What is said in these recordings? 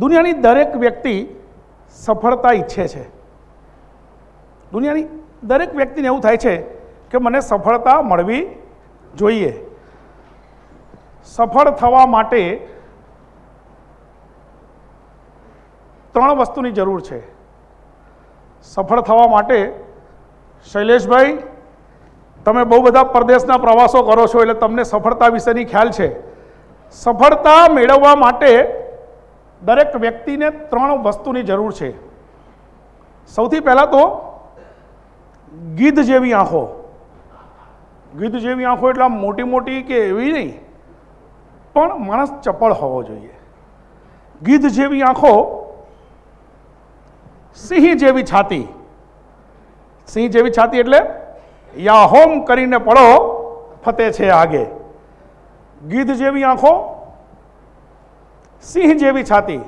દુનિયાની દરેક વ્યક્તિ સફળતા ઈચ્છે છે દુનિયાની દરેક વ્યક્તિને એવું થાય છે કે મને સફળતા મળવી જોઈએ સફળ થવા માટે ત્રણ વસ્તુની જરૂર છે સફળ થવા માટે શૈલેષભાઈ તમે બહુ બધા પરદેશના પ્રવાસો કરો છો એટલે તમને સફળતા વિશેની ખ્યાલ છે સફળતા મેળવવા માટે દરેક વ્યક્તિને ત્રણ વસ્તુની જરૂર છે સૌથી પહેલાં તો ગીધ જેવી આંખો ગીધ જેવી આંખો એટલે મોટી મોટી કે એવી નહીં પણ માણસ ચપળ હોવો જોઈએ ગીધ જેવી આંખો સિંહ જેવી છાતી સિંહ જેવી છાતી એટલે યાહોમ કરીને પડો ફતે છે આગે ગીધ જેવી આંખો સિંહ જેવી છાતી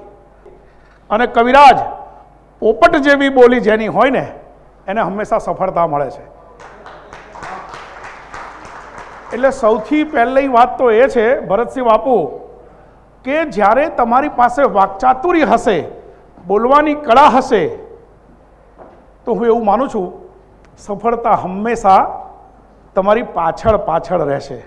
અને કવિરાજ પોપટ જેવી બોલી જેની હોય ને એને હંમેશા સફળતા મળે છે એટલે સૌથી પહેલી વાત તો એ છે ભરતસિંહ બાપુ કે જ્યારે તમારી પાસે વાકચાતુરી હશે બોલવાની કળા હશે તો હું એવું માનું છું સફળતા હંમેશા તમારી પાછળ પાછળ રહેશે